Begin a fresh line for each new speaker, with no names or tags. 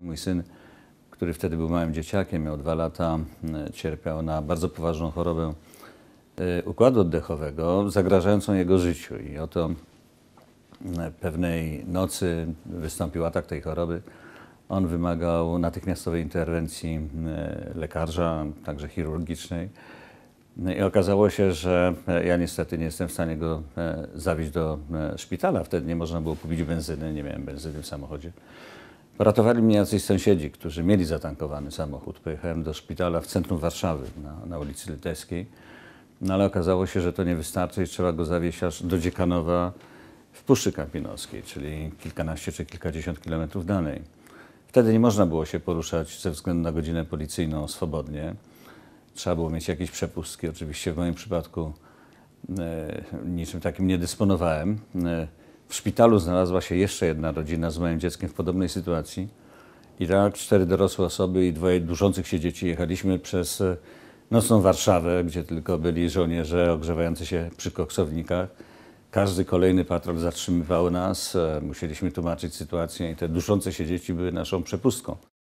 Mój syn, który wtedy był małym dzieciakiem, miał dwa lata, e, cierpiał na bardzo poważną chorobę e, układu oddechowego, zagrażającą jego życiu. I oto e, pewnej nocy wystąpił atak tej choroby. On wymagał natychmiastowej interwencji lekarza, także chirurgicznej. No I okazało się, że ja niestety nie jestem w stanie go zawieźć do szpitala. Wtedy nie można było kupić benzyny, nie miałem benzyny w samochodzie. Ratowali mnie jacyś sąsiedzi, którzy mieli zatankowany samochód. Pojechałem do szpitala w centrum Warszawy, na, na ulicy Litewskiej. No ale okazało się, że to nie wystarczy i trzeba go zawieźć aż do Dziekanowa w Puszczy Kampinoskiej, czyli kilkanaście czy kilkadziesiąt kilometrów dalej. Wtedy nie można było się poruszać ze względu na godzinę policyjną swobodnie. Trzeba było mieć jakieś przepustki. Oczywiście w moim przypadku e, niczym takim nie dysponowałem. E, w szpitalu znalazła się jeszcze jedna rodzina z małym dzieckiem w podobnej sytuacji. I tak cztery dorosłe osoby i dwoje duszących się dzieci jechaliśmy przez e, nocną Warszawę, gdzie tylko byli żołnierze ogrzewający się przy koksownikach. Każdy kolejny patrol zatrzymywał nas, e, musieliśmy tłumaczyć sytuację i te duszące się dzieci były naszą przepustką.